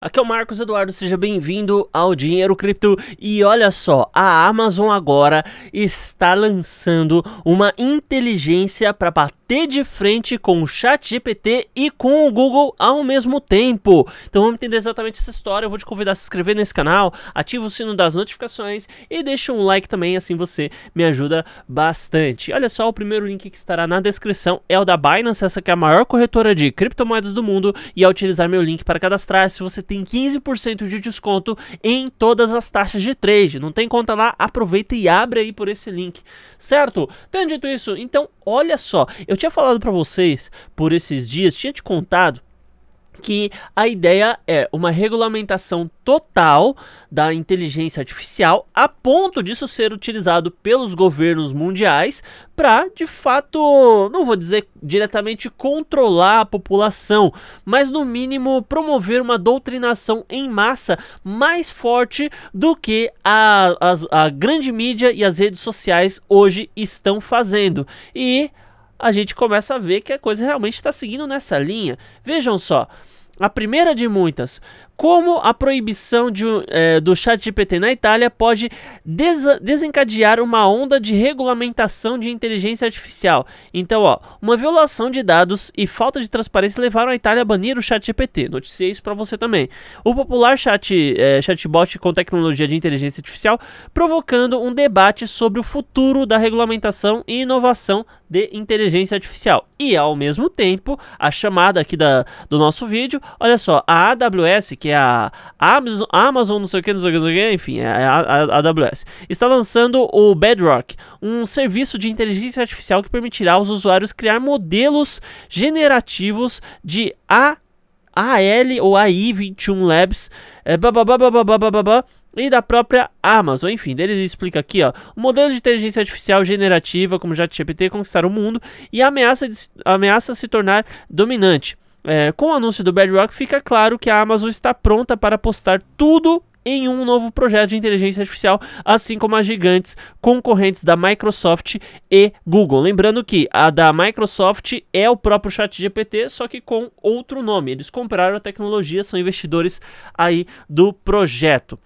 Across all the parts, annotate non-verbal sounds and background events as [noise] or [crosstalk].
Aqui é o Marcos Eduardo, seja bem-vindo ao Dinheiro Cripto. E olha só, a Amazon agora está lançando uma inteligência para ter de frente com o chat GPT e com o Google ao mesmo tempo. Então vamos entender exatamente essa história. Eu vou te convidar a se inscrever nesse canal, ativa o sino das notificações e deixa um like também, assim você me ajuda bastante. Olha só, o primeiro link que estará na descrição é o da Binance, essa que é a maior corretora de criptomoedas do mundo e ao utilizar meu link para cadastrar-se, você tem 15% de desconto em todas as taxas de trade. Não tem conta lá? Aproveita e abre aí por esse link, certo? Tendo dito isso, então olha só, eu tinha falado para vocês por esses dias, tinha te contado que a ideia é uma regulamentação total da inteligência artificial a ponto disso ser utilizado pelos governos mundiais para, de fato, não vou dizer diretamente controlar a população, mas no mínimo promover uma doutrinação em massa mais forte do que a, a, a grande mídia e as redes sociais hoje estão fazendo. E a gente começa a ver que a coisa realmente está seguindo nessa linha. Vejam só, a primeira de muitas, como a proibição de, é, do chat GPT na Itália pode desencadear uma onda de regulamentação de inteligência artificial. Então, ó, uma violação de dados e falta de transparência levaram a Itália a banir o chat GPT. Noticiei isso para você também. O popular chat, é, chatbot com tecnologia de inteligência artificial provocando um debate sobre o futuro da regulamentação e inovação de inteligência artificial e ao mesmo tempo a chamada aqui da, do nosso vídeo, olha só, a AWS, que é a Amazon, Amazon não sei o que, não sei o que, não sei o que enfim, é a, a, a, AWS, está lançando o Bedrock, um serviço de inteligência artificial que permitirá aos usuários criar modelos generativos de A AL ou AI21 Labs, é, e da própria Amazon. Enfim, deles explica aqui, ó, o modelo de inteligência artificial generativa como ChatGPT conquistar o mundo e ameaça, de, ameaça se tornar dominante. É, com o anúncio do Bedrock, fica claro que a Amazon está pronta para postar tudo em um novo projeto de inteligência artificial, assim como as gigantes concorrentes da Microsoft e Google. Lembrando que a da Microsoft é o próprio ChatGPT, só que com outro nome. Eles compraram a tecnologia, são investidores aí do projeto.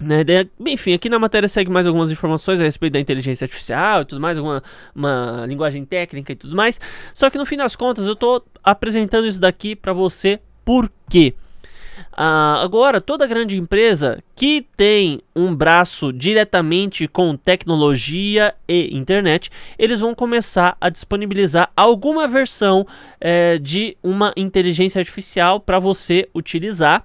Né? Enfim, aqui na matéria segue mais algumas informações a respeito da inteligência artificial e tudo mais, alguma uma linguagem técnica e tudo mais. Só que no fim das contas, eu estou apresentando isso daqui para você por quê? Ah, agora, toda grande empresa que tem um braço diretamente com tecnologia e internet, eles vão começar a disponibilizar alguma versão eh, de uma inteligência artificial para você utilizar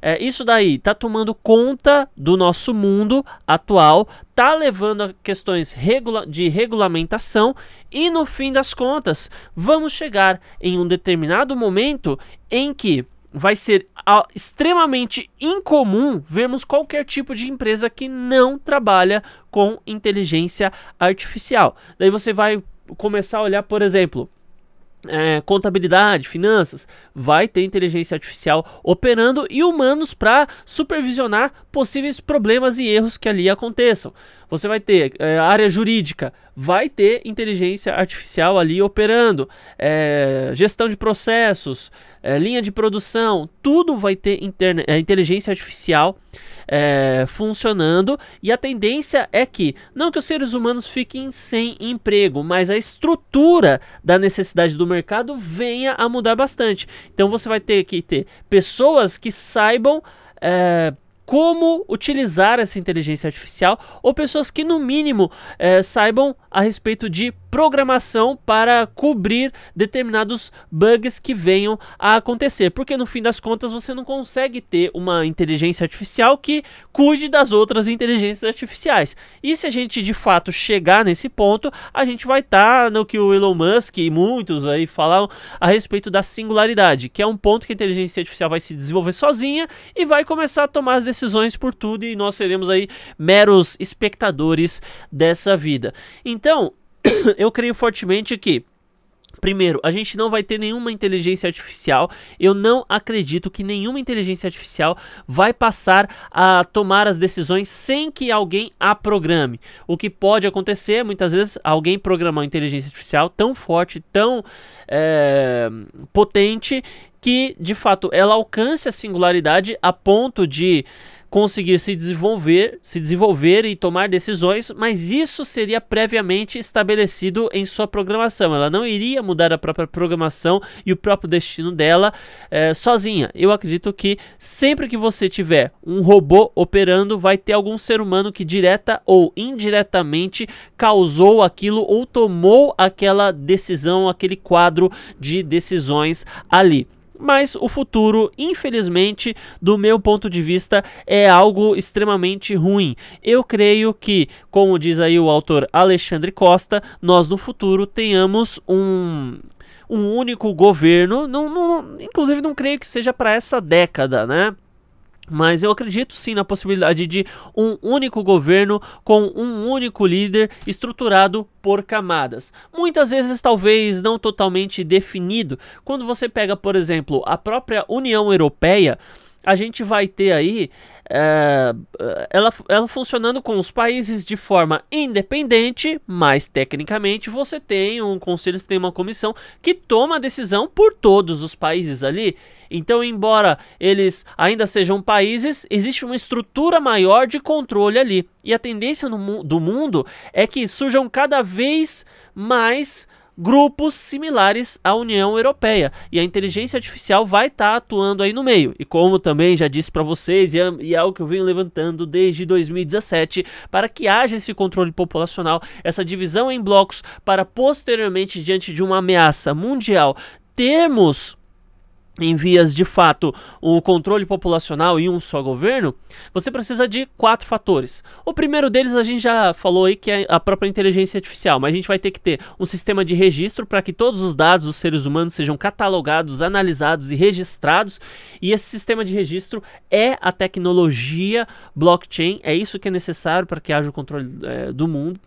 é, isso daí está tomando conta do nosso mundo atual, está levando a questões regula de regulamentação e, no fim das contas, vamos chegar em um determinado momento em que vai ser extremamente incomum vermos qualquer tipo de empresa que não trabalha com inteligência artificial. Daí você vai começar a olhar, por exemplo, é, contabilidade, finanças, vai ter inteligência artificial operando e humanos para supervisionar possíveis problemas e erros que ali aconteçam. Você vai ter é, área jurídica, vai ter inteligência artificial ali operando, é, gestão de processos, é, linha de produção, tudo vai ter interna inteligência artificial funcionando. E a tendência é que, não que os seres humanos fiquem sem emprego, mas a estrutura da necessidade do mercado venha a mudar bastante. Então você vai ter que ter pessoas que saibam. É, como utilizar essa inteligência artificial ou pessoas que, no mínimo, é, saibam a respeito de programação para cobrir determinados bugs que venham a acontecer, porque no fim das contas você não consegue ter uma inteligência artificial que cuide das outras inteligências artificiais. E se a gente de fato chegar nesse ponto, a gente vai estar tá no que o Elon Musk e muitos aí falaram a respeito da singularidade, que é um ponto que a inteligência artificial vai se desenvolver sozinha e vai começar a tomar as decisões por tudo e nós seremos aí meros espectadores dessa vida. Então, [coughs] eu creio fortemente que Primeiro, a gente não vai ter nenhuma inteligência artificial. Eu não acredito que nenhuma inteligência artificial vai passar a tomar as decisões sem que alguém a programe. O que pode acontecer, muitas vezes, alguém programar uma inteligência artificial tão forte, tão é, potente, que de fato ela alcance a singularidade a ponto de conseguir se desenvolver, se desenvolver e tomar decisões, mas isso seria previamente estabelecido em sua programação. Ela não iria mudar a própria programação e o próprio destino dela é, sozinha. Eu acredito que sempre que você tiver um robô operando, vai ter algum ser humano que direta ou indiretamente causou aquilo ou tomou aquela decisão, aquele quadro de decisões ali mas o futuro, infelizmente, do meu ponto de vista, é algo extremamente ruim. Eu creio que, como diz aí o autor Alexandre Costa, nós no futuro tenhamos um um único governo, não, não inclusive não creio que seja para essa década, né? Mas eu acredito sim na possibilidade de um único governo com um único líder estruturado por camadas. Muitas vezes, talvez não totalmente definido. Quando você pega, por exemplo, a própria União Europeia a gente vai ter aí é, é, ela, ela funcionando com os países de forma independente, mas tecnicamente você tem um conselho, você tem uma comissão que toma a decisão por todos os países ali. Então, embora eles ainda sejam países, existe uma estrutura maior de controle ali. E a tendência no, do mundo é que surjam cada vez mais grupos similares à União Europeia. E a inteligência artificial vai estar tá atuando aí no meio. E como também já disse para vocês, e é, e é algo que eu venho levantando desde 2017, para que haja esse controle populacional, essa divisão em blocos, para posteriormente, diante de uma ameaça mundial, termos em vias de fato o controle populacional e um só governo, você precisa de quatro fatores. O primeiro deles a gente já falou aí que é a própria inteligência artificial, mas a gente vai ter que ter um sistema de registro para que todos os dados dos seres humanos sejam catalogados, analisados e registrados, e esse sistema de registro é a tecnologia blockchain, é isso que é necessário para que haja o controle é, do mundo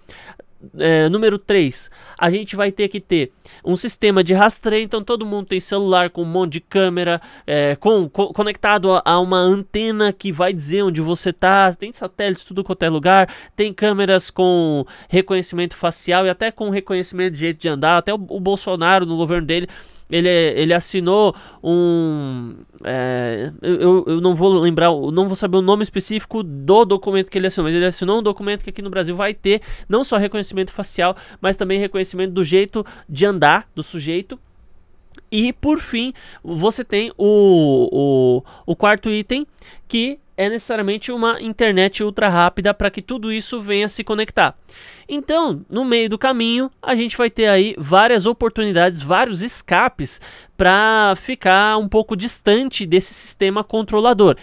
é, número 3, a gente vai ter que ter um sistema de rastreio. Então, todo mundo tem celular com um monte de câmera, é, com, co conectado a, a, uma antena que vai dizer onde você está Tem satélite, tudo quanto é lugar. Tem câmeras com reconhecimento facial e até com reconhecimento de jeito de andar. Até o, o Bolsonaro, no governo dele, ele, é, ele assinou um. É, eu, eu não vou lembrar, não vou saber o nome específico do documento que ele assinou, mas ele assinou um documento que aqui no Brasil vai ter não só reconhecimento facial, mas também reconhecimento do jeito de andar do sujeito. E por fim, você tem o, o, o quarto item que é necessariamente uma internet ultra rápida para que tudo isso venha se conectar. Então, no meio do caminho, a gente vai ter aí várias oportunidades, vários escapes para ficar um pouco distante desse sistema controlador.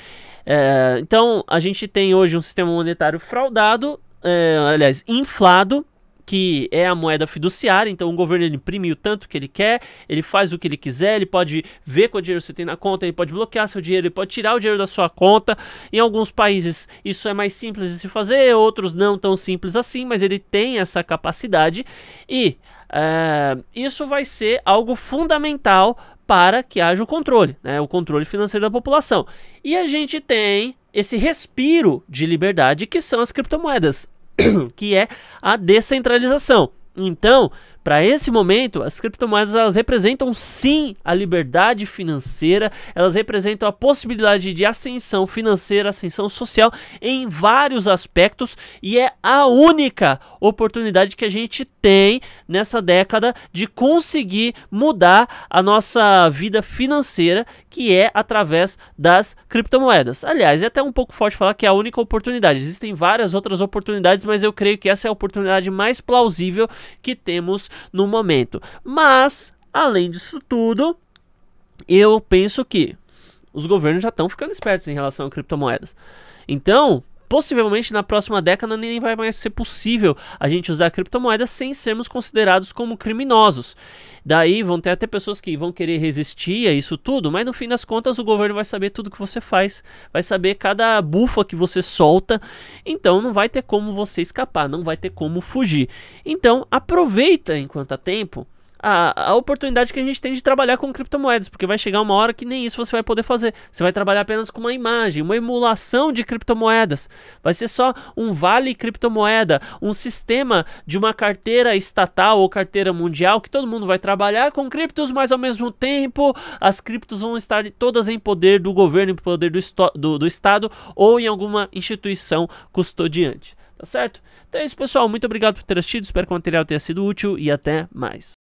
É, então, a gente tem hoje um sistema monetário fraudado, é, aliás, inflado, que é a moeda fiduciária, então o governo ele imprime o tanto que ele quer, ele faz o que ele quiser, ele pode ver quanto dinheiro você tem na conta, ele pode bloquear seu dinheiro, ele pode tirar o dinheiro da sua conta. Em alguns países isso é mais simples de se fazer, outros não tão simples assim, mas ele tem essa capacidade e é, isso vai ser algo fundamental para que haja o controle, né, o controle financeiro da população. E a gente tem esse respiro de liberdade que são as criptomoedas. [coughs] que é a descentralização. Então, para esse momento, as criptomoedas elas representam sim a liberdade financeira, elas representam a possibilidade de ascensão financeira, ascensão social em vários aspectos e é a única oportunidade que a gente tem nessa década de conseguir mudar a nossa vida financeira, que é através das criptomoedas. Aliás, é até um pouco forte falar que é a única oportunidade. Existem várias outras oportunidades, mas eu creio que essa é a oportunidade mais plausível que temos no momento. Mas, além disso tudo, eu penso que os governos já estão ficando espertos em relação a criptomoedas. Então, Possivelmente na próxima década nem vai mais ser possível a gente usar criptomoedas sem sermos considerados como criminosos. Daí vão ter até pessoas que vão querer resistir a isso tudo, mas no fim das contas o governo vai saber tudo que você faz, vai saber cada bufa que você solta, então não vai ter como você escapar, não vai ter como fugir. Então aproveita enquanto há tempo a, a oportunidade que a gente tem de trabalhar com criptomoedas, porque vai chegar uma hora que nem isso você vai poder fazer. Você vai trabalhar apenas com uma imagem, uma emulação de criptomoedas. Vai ser só um vale criptomoeda, um sistema de uma carteira estatal ou carteira mundial que todo mundo vai trabalhar com criptos, mas ao mesmo tempo as criptos vão estar todas em poder do governo, em poder do, do, do Estado ou em alguma instituição custodiante. Tá certo? Então é isso, pessoal. Muito obrigado por ter assistido. Espero que o material tenha sido útil e até mais.